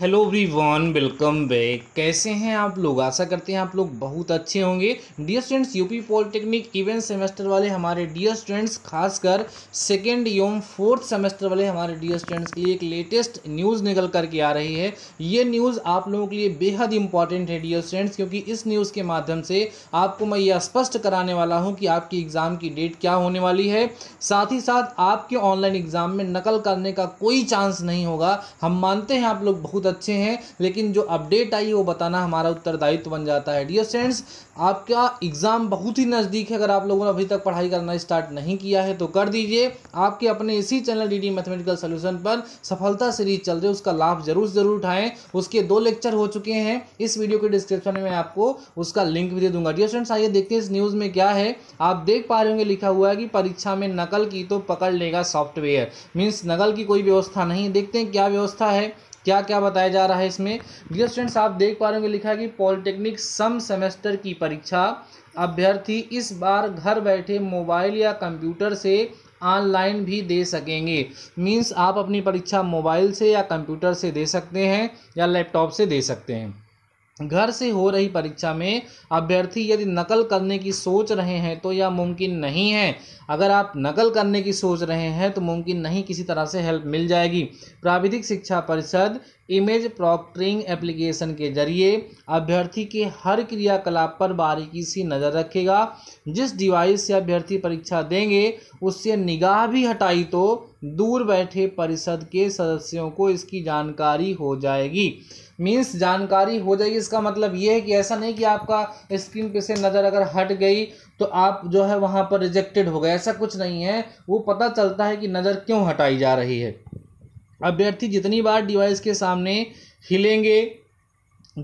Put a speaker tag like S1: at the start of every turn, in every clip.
S1: hello one welcome back कैसे हैं आप लोग आशा करते हैं आप लोग बहुत अच्छे होंगे dear students UP polytechnic even semester वाले हमारे डियर स्टूडेंट्स खासकर सेकेंड एवं फोर्थ सेमेस्टर वाले हमारे डियर स्टूडेंट्स के लिए एक लेटेस्ट न्यूज़ निकल करके आ रही है ये न्यूज़ आप लोगों के लिए बेहद इंपॉर्टेंट है डियर स्टूडेंट्स क्योंकि इस न्यूज़ के माध्यम से आपको मैं यह स्पष्ट कराने वाला हूँ कि आपकी एग्ज़ाम की डेट क्या होने वाली है साथ ही साथ आपके ऑनलाइन एग्ज़ाम में नकल करने का कोई चांस नहीं होगा हम मानते हैं आप लोग बहुत अच्छे हैं लेकिन जो अपडेट आई वो बताना हमारा उत्तरदायित्व बन जाता है डियर स्टूडेंट्स आपका एग्ज़ाम बहुत ही नज़दीक है अगर आप लोगों ने अभी तक पढ़ाई करना स्टार्ट नहीं किया है तो कर दीजिए आपके अपने इसी channel D D mathematical solution पर सफलता सीरीज चल रही है उसका लाभ जरूर जरूर उठाएं उसके दो लेक्चर हो चुके हैं इस वीडियो के डिस्क्रिप्शन में आपको उसका लिंक भी दे दूंगा डियर स्टूडेंट्स आइए देखते हैं इस न्यूज़ में क्या है आप देख पा रहे होंगे लिखा हुआ है कि परीक्षा में नकल की तो पकड़ लेगा सॉफ्टवेयर मीन्स नकल की कोई व्यवस्था नहीं देखते हैं क्या व्यवस्था है क्या क्या बताया जा रहा है इसमें डियर स्टूडेंट्स आप देख पा रहे होंगे लिखा है कि पॉलिटेक्निक सम सेमेस्टर की परीक्षा अभ्यर्थी इस बार घर बैठे मोबाइल या कंप्यूटर से ऑनलाइन भी दे सकेंगे मींस आप अपनी परीक्षा मोबाइल से या कंप्यूटर से दे सकते हैं या लैपटॉप से दे सकते हैं घर से हो रही परीक्षा में अभ्यर्थी यदि नकल करने की सोच रहे हैं तो यह मुमकिन नहीं है अगर आप नकल करने की सोच रहे हैं तो मुमकिन नहीं किसी तरह से हेल्प मिल जाएगी प्राविधिक शिक्षा परिषद इमेज प्रॉक्टरिंग एप्लीकेशन के जरिए अभ्यर्थी के हर क्रियाकलाप पर बारीकी सी नज़र रखेगा जिस डिवाइस से अभ्यर्थी परीक्षा देंगे उससे निगाह भी हटाई तो दूर बैठे परिषद के सदस्यों को इसकी जानकारी हो जाएगी मीन्स जानकारी हो जाएगी इसका मतलब ये है कि ऐसा नहीं कि आपका स्क्रीन पे से नज़र अगर हट गई तो आप जो है वहाँ पर रिजेक्टेड हो गए ऐसा कुछ नहीं है वो पता चलता है कि नज़र क्यों हटाई जा रही है अभ्यर्थी जितनी बार डिवाइस के सामने हिलेंगे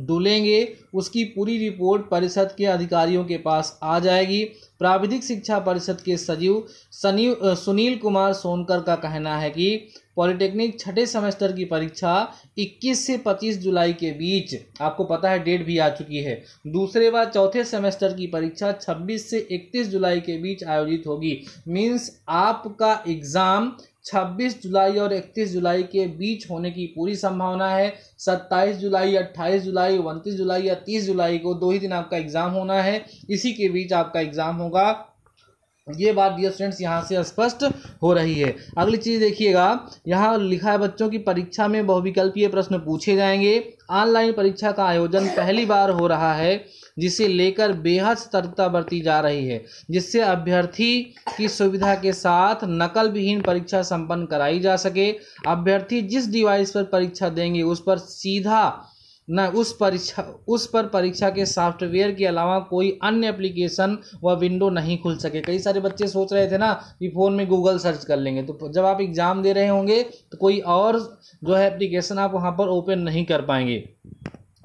S1: डुलेंगे उसकी पूरी रिपोर्ट परिषद के अधिकारियों के पास आ जाएगी प्राविधिक शिक्षा परिषद के सचिव सनी सुनील कुमार सोनकर का कहना है कि पॉलिटेक्निक छठे सेमेस्टर की परीक्षा 21 से 25 जुलाई के बीच आपको पता है डेट भी आ चुकी है दूसरे बार चौथे सेमेस्टर की परीक्षा 26 से 31 जुलाई के बीच आयोजित होगी मीन्स आपका एग्ज़ाम 26 जुलाई और 31 जुलाई के बीच होने की पूरी संभावना है 27 जुलाई 28 जुलाई 29 जुलाई या 30 जुलाई को दो ही दिन आपका एग्ज़ाम होना है इसी के बीच आपका एग्ज़ाम होगा ये बात डियर स्टूडेंट्स यहाँ से स्पष्ट हो रही है अगली चीज़ देखिएगा यहाँ लिखा है बच्चों की परीक्षा में बहुविकल्पीय प्रश्न पूछे जाएंगे ऑनलाइन परीक्षा का आयोजन पहली बार हो रहा है जिसे लेकर बेहद सतर्कता बरती जा रही है जिससे अभ्यर्थी की सुविधा के साथ नकल विहीन परीक्षा संपन्न कराई जा सके अभ्यर्थी जिस डिवाइस पर परीक्षा देंगे उस पर सीधा न उस परीक्षा उस पर परीक्षा के सॉफ्टवेयर के अलावा कोई अन्य एप्लीकेशन व विंडो नहीं खुल सके कई सारे बच्चे सोच रहे थे ना कि फ़ोन में गूगल सर्च कर लेंगे तो जब आप एग्ज़ाम दे रहे होंगे तो कोई और जो है एप्लीकेशन आप वहाँ पर ओपन नहीं कर पाएंगे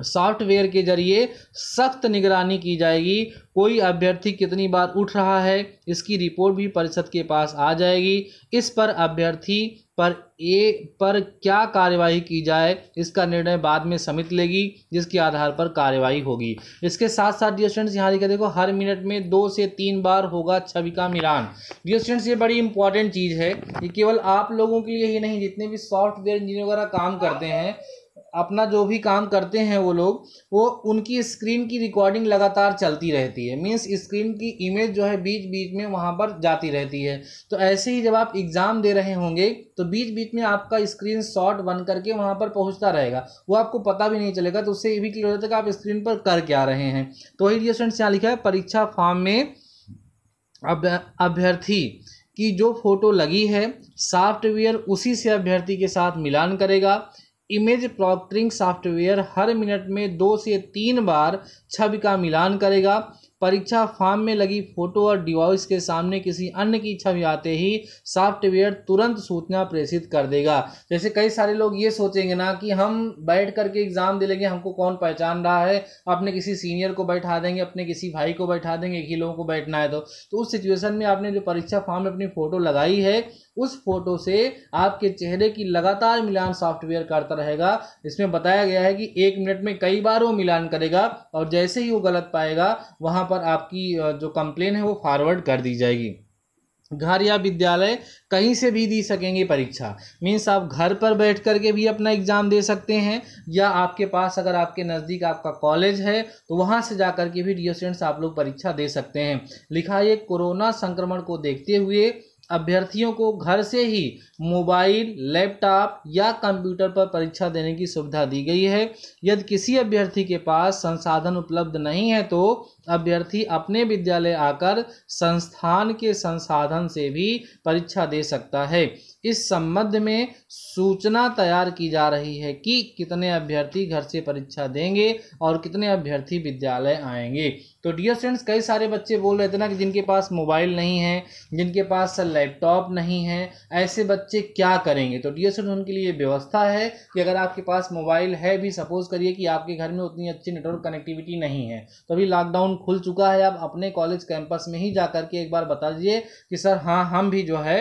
S1: सॉफ्टवेयर के जरिए सख्त निगरानी की जाएगी कोई अभ्यर्थी कितनी बार उठ रहा है इसकी रिपोर्ट भी परिषद के पास आ जाएगी इस पर अभ्यर्थी पर ए पर क्या कार्यवाही की जाए इसका निर्णय बाद में समिति लेगी जिसके आधार पर कार्यवाही होगी इसके साथ साथ डियर स्टूडेंट्स यहाँ देखिए देखो हर मिनट में दो से तीन बार होगा छवि का मिलान डियर स्टूडेंट्स ये बड़ी इंपॉर्टेंट चीज़ है ये केवल आप लोगों के लिए ही नहीं जितने भी सॉफ्टवेयर इंजीनियर वगैरह काम करते हैं अपना जो भी काम करते हैं वो लोग वो उनकी स्क्रीन की रिकॉर्डिंग लगातार चलती रहती है मीन्स स्क्रीन की इमेज जो है बीच बीच में वहाँ पर जाती रहती है तो ऐसे ही जब आप एग्ज़ाम दे रहे होंगे तो बीच बीच में आपका स्क्रीन शॉट बन करके वहाँ पर पहुँचता रहेगा वो आपको पता भी नहीं चलेगा तो उससे ये भी क्लियर होता है कि आप स्क्रीन पर कर क्या रहे हैं तो वही डियर स्टूडेंट्स यहाँ लिखा है परीक्षा फॉर्म में अभ्यर्थी की जो फोटो लगी है सॉफ्टवेयर उसी से अभ्यर्थी के साथ मिलान करेगा इमेज प्लॉटरिंग सॉफ्टवेयर हर मिनट में दो से तीन बार छवि का मिलान करेगा परीक्षा फॉर्म में लगी फोटो और डिवाइस के सामने किसी अन्य की छवि आते ही सॉफ्टवेयर तुरंत सूचना प्रेषित कर देगा जैसे कई सारे लोग ये सोचेंगे ना कि हम बैठ करके एग्ज़ाम दे लेंगे हमको कौन पहचान रहा है अपने किसी सीनियर को बैठा देंगे अपने किसी भाई को बैठा देंगे एक ही लोगों को बैठना है तो, तो उस सिचुएशन में आपने जो परीक्षा फॉर्म में अपनी फ़ोटो लगाई है उस फोटो से आपके चेहरे की लगातार मिलान सॉफ्टवेयर करता रहेगा इसमें बताया गया है कि एक मिनट में कई बार वो मिलान करेगा और जैसे ही वो गलत पाएगा वहाँ पर आपकी जो कंप्लेन है वो फॉरवर्ड कर दी जाएगी घर या विद्यालय कहीं से भी दी सकेंगे परीक्षा मीन्स आप घर पर बैठ कर के भी अपना एग्ज़ाम दे सकते हैं या आपके पास अगर आपके नज़दीक आपका कॉलेज है तो वहां से जा के भी डी स्टूडेंट्स आप लोग परीक्षा दे सकते हैं लिखा ये कोरोना संक्रमण को देखते हुए अभ्यर्थियों को घर से ही मोबाइल लैपटॉप या कंप्यूटर पर परीक्षा देने की सुविधा दी गई है यदि किसी अभ्यर्थी के पास संसाधन उपलब्ध नहीं है तो अभ्यर्थी अपने विद्यालय आकर संस्थान के संसाधन से भी परीक्षा दे सकता है इस संबंध में सूचना तैयार की जा रही है कि कितने अभ्यर्थी घर से परीक्षा देंगे और कितने अभ्यर्थी विद्यालय आएंगे तो डियर फ्रेंड्स कई सारे बच्चे बोल रहे थे ना कि जिनके पास मोबाइल नहीं है जिनके पास लैपटॉप नहीं है ऐसे बच्चे क्या करेंगे तो डी एस उनके लिए व्यवस्था है कि अगर आपके पास मोबाइल है भी सपोज करिए कि आपके घर में उतनी अच्छी नेटवर्क कनेक्टिविटी नहीं है तो अभी लॉकडाउन खुल चुका है आप अपने कॉलेज कैंपस में ही जा करके एक बार बता दीजिए कि सर हाँ हम भी जो है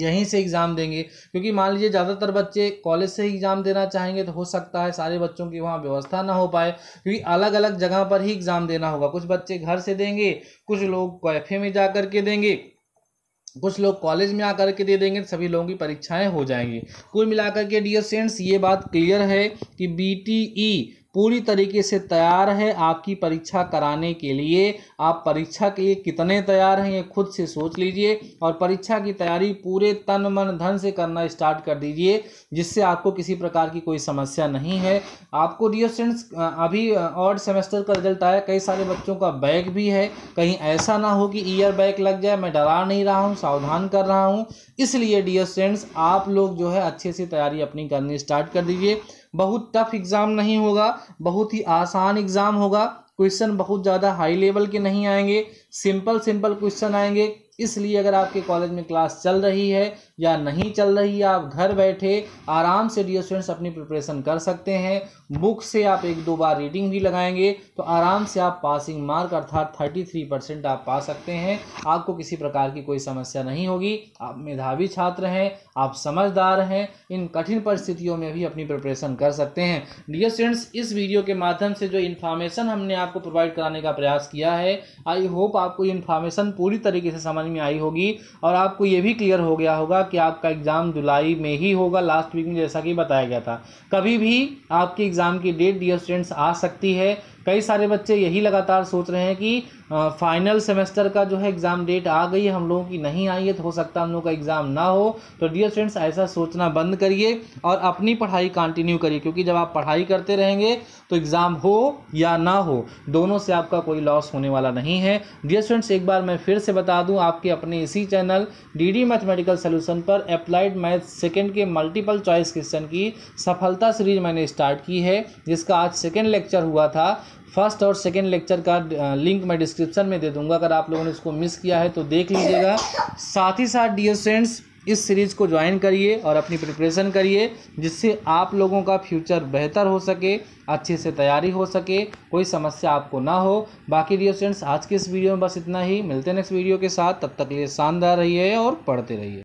S1: यहीं से एग्ज़ाम देंगे क्योंकि मान लीजिए ज़्यादातर बच्चे कॉलेज से एग्ज़ाम देना चाहेंगे तो हो सकता है सारे बच्चों की वहाँ व्यवस्था ना हो पाए क्योंकि अलग अलग जगह पर ही एग्ज़ाम देना होगा कुछ बच्चे घर से देंगे कुछ लोग कैफ़े में जा कर के देंगे कुछ लोग कॉलेज में आकर के दे देंगे तो सभी लोगों की परीक्षाएं हो जाएंगी कुल मिलाकर के डियर सेंट्स ये बात क्लियर है कि बी पूरी तरीके से तैयार है आपकी परीक्षा कराने के लिए आप परीक्षा के लिए कितने तैयार हैं ये खुद से सोच लीजिए और परीक्षा की तैयारी पूरे तन मन धन से करना स्टार्ट कर दीजिए जिससे आपको किसी प्रकार की कोई समस्या नहीं है आपको डियर स्टूडेंट्स अभी और सेमेस्टर का रिजल्ट आया कई सारे बच्चों का बैग भी है कहीं ऐसा ना हो कि ईयर बैग लग जाए मैं डरा नहीं रहा हूँ सावधान कर रहा हूँ इसलिए डियर स्टूडेंट्स आप लोग जो है अच्छे से तैयारी अपनी करनी स्टार्ट कर दीजिए बहुत टफ एग्ज़ाम नहीं होगा बहुत ही आसान एग्ज़ाम होगा क्वेश्चन बहुत ज़्यादा हाई लेवल के नहीं आएंगे सिंपल सिंपल क्वेश्चन आएंगे इसलिए अगर आपके कॉलेज में क्लास चल रही है या नहीं चल रही है आप घर बैठे आराम से डियर स्टूडेंट्स अपनी प्रिपरेशन कर सकते हैं बुक से आप एक दो बार रीडिंग भी लगाएंगे तो आराम से आप पासिंग मार्क अर्थात थर्टी थ्री परसेंट आप पा सकते हैं आपको किसी प्रकार की कोई समस्या नहीं होगी आप मेधावी छात्र हैं आप समझदार हैं इन कठिन परिस्थितियों में भी अपनी प्रिपरेशन कर सकते हैं डियर स्टूडेंट्स इस वीडियो के माध्यम से जो इन्फॉर्मेशन हमने आपको प्रोवाइड कराने का प्रयास किया है आई होप आपको ये इन्फॉर्मेशन पूरी तरीके से समझ समझ में आई होगी और आपको ये भी क्लियर हो गया होगा कि आपका एग्ज़ाम जुलाई में ही होगा लास्ट वीक में जैसा कि बताया गया था कभी भी आपकी एग्ज़ाम की डेट डियर स्टूडेंट्स आ सकती है कई सारे बच्चे यही लगातार सोच रहे हैं कि फाइनल सेमेस्टर का जो है एग्ज़ाम डेट आ गई है हम लोगों की नहीं आई है तो हो सकता है हम लोग का एग्ज़ाम ना हो तो डियर फ्रेंड्स ऐसा सोचना बंद करिए और अपनी पढ़ाई कंटिन्यू करिए क्योंकि जब आप पढ़ाई करते रहेंगे तो एग्ज़ाम हो या ना हो दोनों से आपका कोई लॉस होने वाला नहीं है डियर फ्रेंड्स एक बार मैं फिर से बता दूँ आपके अपने इसी channel D D mathematical solution पर अप्लाइड मैथ सेकेंड के मल्टीपल चॉइस क्वेश्चन की सफलता सीरीज मैंने स्टार्ट की है जिसका आज सेकेंड लेक्चर हुआ था फर्स्ट और सेकेंड लेक्चर का लिंक मैं डिस्क्रिप्शन में दे दूंगा अगर आप लोगों ने इसको मिस किया है तो देख लीजिएगा साथ ही साथ डियर फ्रेंड्स इस सीरीज़ को ज्वाइन करिए और अपनी प्रिपरेशन करिए जिससे आप लोगों का फ्यूचर बेहतर हो सके अच्छे से तैयारी हो सके कोई समस्या आपको ना हो बाकी डियर फ्रेंड्स आज के इस वीडियो में बस इतना ही मिलते हैं नेक्स्ट वीडियो के साथ तब तक लिए शानदार रहिए और पढ़ते रहिए